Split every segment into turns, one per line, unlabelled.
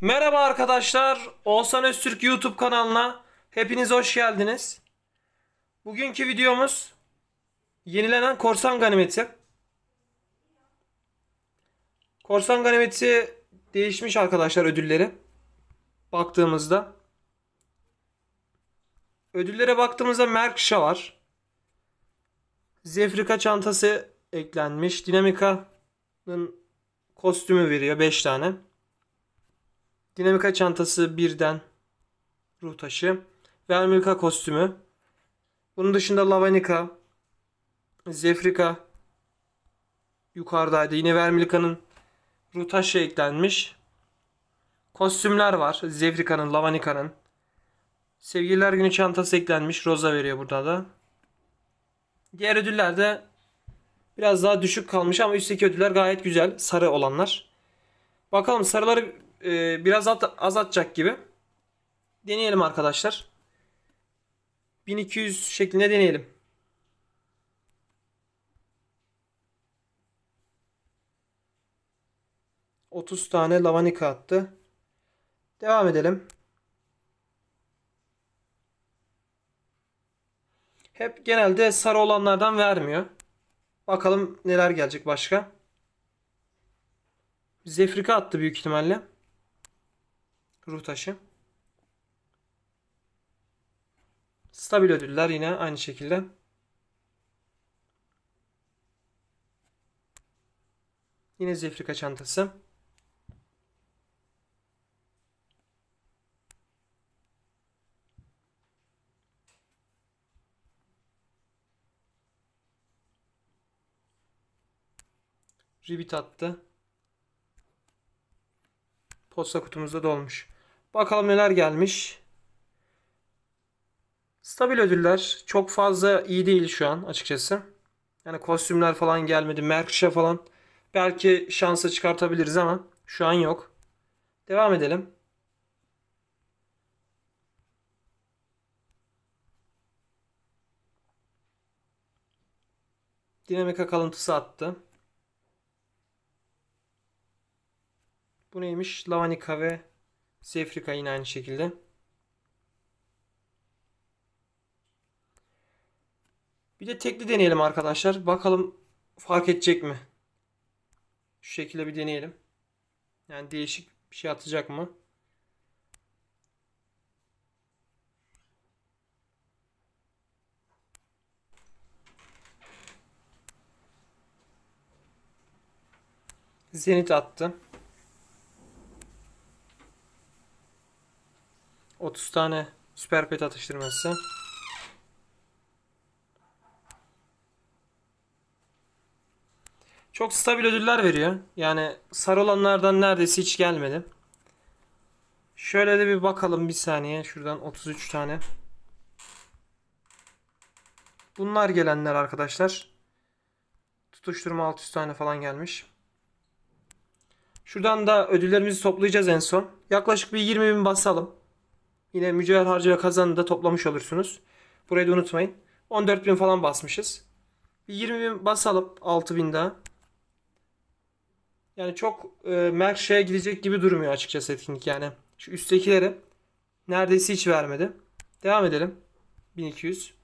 Merhaba arkadaşlar. Oğuzhan Öztürk YouTube kanalına hepiniz hoş geldiniz. Bugünkü videomuz yenilenen korsan ganimeti. Korsan ganimeti değişmiş arkadaşlar ödülleri. Baktığımızda. Ödüllere baktığımızda Merkşa var. Zefrika çantası eklenmiş. Dinamika'nın kostümü veriyor 5 tane. Dinamika çantası birden ruh taşı ve Amerika kostümü. Bunun dışında Lavanika, Zefrika yukarıdaydı. Yine Vermilika'nın ruh taşı eklenmiş. Kostümler var. Zefrika'nın, Lavanika'nın. Sevgililer günü çantası eklenmiş. Roza veriyor burada da. Diğer ödüller de biraz daha düşük kalmış ama üstteki ödüller gayet güzel. Sarı olanlar. Bakalım sarıları e, biraz at, azaltacak gibi. Deneyelim arkadaşlar. 1200 şeklinde deneyelim. Otuz tane lavanika attı. Devam edelim. Hep genelde sarı olanlardan vermiyor. Bakalım neler gelecek başka. Zefrika attı büyük ihtimalle ruh taşı. Stabil ödüller yine aynı şekilde. Yine Zefrika çantası. Ribit attı. Posta kutumuzda dolmuş. Bakalım neler gelmiş. Stabil ödüller. Çok fazla iyi değil şu an açıkçası. Yani kostümler falan gelmedi. Merkşe falan. Belki şansa çıkartabiliriz ama şu an yok. Devam edelim. Dinamika kalıntısı attı. Bu neymiş? Lavanika ve Zefrika yine aynı şekilde. Bir de tekli deneyelim arkadaşlar. Bakalım fark edecek mi? Şu şekilde bir deneyelim. Yani değişik bir şey atacak mı? Zenit attı. 30 tane süper pet atıştırması. Çok stabil ödüller veriyor. Yani sarı olanlardan neredeyse hiç gelmedi. Şöyle de bir bakalım bir saniye. Şuradan 33 tane. Bunlar gelenler arkadaşlar. Tutuşturma 600 tane falan gelmiş. Şuradan da ödüllerimizi toplayacağız en son. Yaklaşık bir 20 bin basalım. Yine mücevher harcıyla kazanı da toplamış olursunuz. Burayı da unutmayın. 14.000 falan basmışız. Bir 20.000 basalım. 6.000 daha. Yani çok e, Merkşe'ye gidecek gibi durmuyor açıkçası etkinlik yani. Şu üsttekileri neredeyse hiç vermedi. Devam edelim. 1200.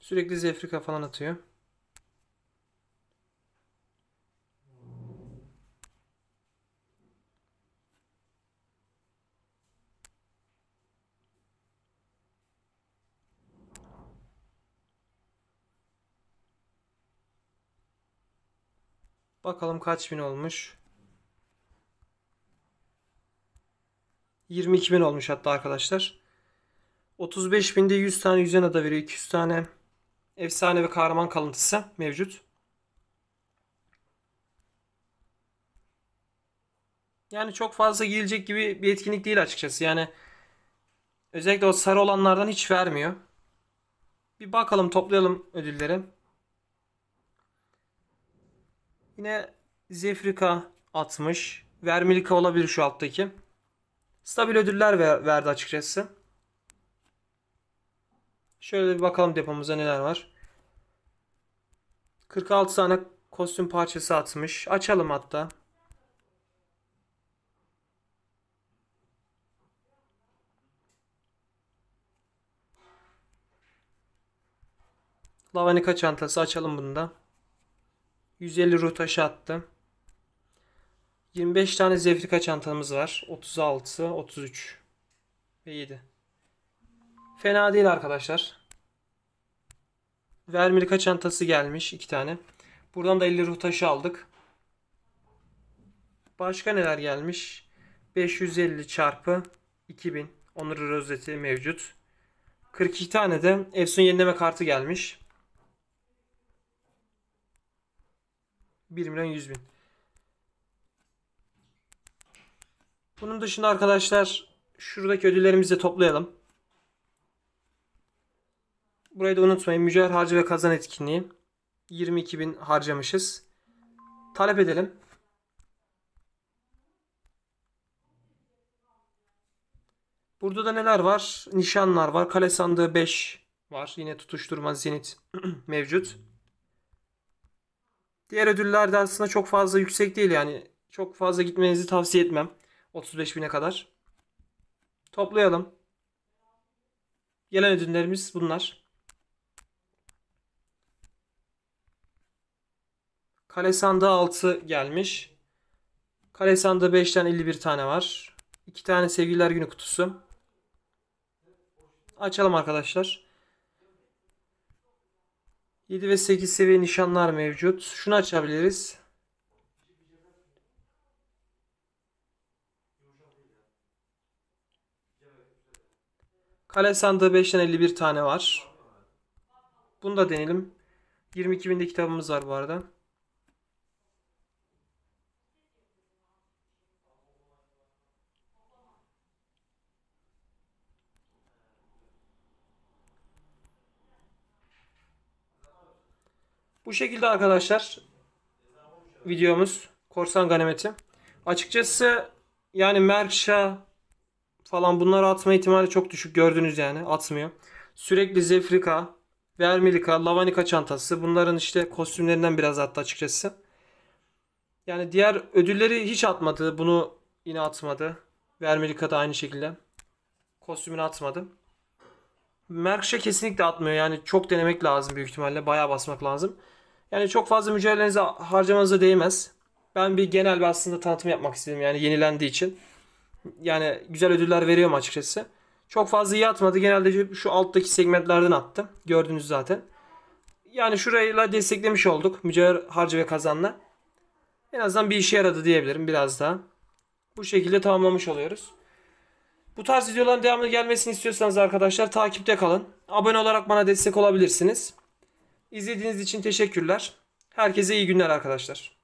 Sürekli Zefrika falan atıyor. Bakalım kaç bin olmuş. 22 bin olmuş hatta arkadaşlar. 35 binde 100 tane yüzen ada veriyor. 200 tane efsane ve kahraman kalıntısı mevcut. Yani çok fazla giyilecek gibi bir etkinlik değil açıkçası. Yani özellikle o sarı olanlardan hiç vermiyor. Bir bakalım toplayalım ödülleri. Yine Zefrika 60. Vermilika olabilir şu alttaki. Stabil ödüller ver, verdi açıkçası. Şöyle bir bakalım depomuzda neler var. 46 tane kostüm parçası atmış. Açalım hatta. Lavanika çantası açalım bunu da. 150 rotaş attım. 25 tane zevrika çantamız var. 36, 33 ve 7. Fena değil arkadaşlar. Vermilika çantası gelmiş 2 tane. Buradan da 50 ruh aldık. Başka neler gelmiş? 550 çarpı 2000 onur rozeti mevcut. 42 tane de Efsun yenileme kartı gelmiş. 1 milyon 100 bin. Bunun dışında arkadaşlar şuradaki ödüllerimizi de toplayalım. Burayı da unutmayın. Mücevher harcı ve kazan etkinliği. bin harcamışız. Talep edelim. Burada da neler var? Nişanlar var. Kale sandığı 5 var. Yine tutuşturma zenit mevcut. Diğer ödüller de aslında çok fazla yüksek değil yani. Çok fazla gitmenizi tavsiye etmem. 35 bine kadar. Toplayalım. Gelen ödüllerimiz bunlar. Kale sandığı 6 gelmiş. Kale sandığı 5'ten 51 tane var. 2 tane sevgililer günü kutusu. Açalım arkadaşlar. 7 ve 8 seviye nişanlar mevcut. Şunu açabiliriz. Kale sandığı 5'ten 51 tane var. Bunu da denelim. 22.000'de kitabımız var bu arada. Bu şekilde arkadaşlar videomuz korsan ganimeti. Açıkçası yani Merkşa falan bunları atma ihtimali çok düşük gördünüz yani atmıyor. Sürekli Zefrika, Vermilika, Lavanika çantası bunların işte kostümlerinden biraz attı açıkçası. Yani diğer ödülleri hiç atmadı. Bunu yine atmadı. Vermelika da aynı şekilde. Kostümünü atmadı. Merkşe kesinlikle atmıyor. Yani çok denemek lazım büyük ihtimalle. Bayağı basmak lazım. Yani çok fazla mücadelenize harcamanıza değmez. Ben bir genel bir aslında tanıtım yapmak istedim yani yenilendiği için. Yani güzel ödüller veriyorum açıkçası. Çok fazla iyi atmadı. Genelde şu alttaki segmentlerden attım. Gördünüz zaten. Yani şurayla desteklemiş olduk. mücadele harcı ve kazanla. En azından bir işe yaradı diyebilirim biraz daha. Bu şekilde tamamlamış oluyoruz. Bu tarz videoların devamlı gelmesini istiyorsanız arkadaşlar takipte kalın. Abone olarak bana destek olabilirsiniz. İzlediğiniz için teşekkürler. Herkese iyi günler arkadaşlar.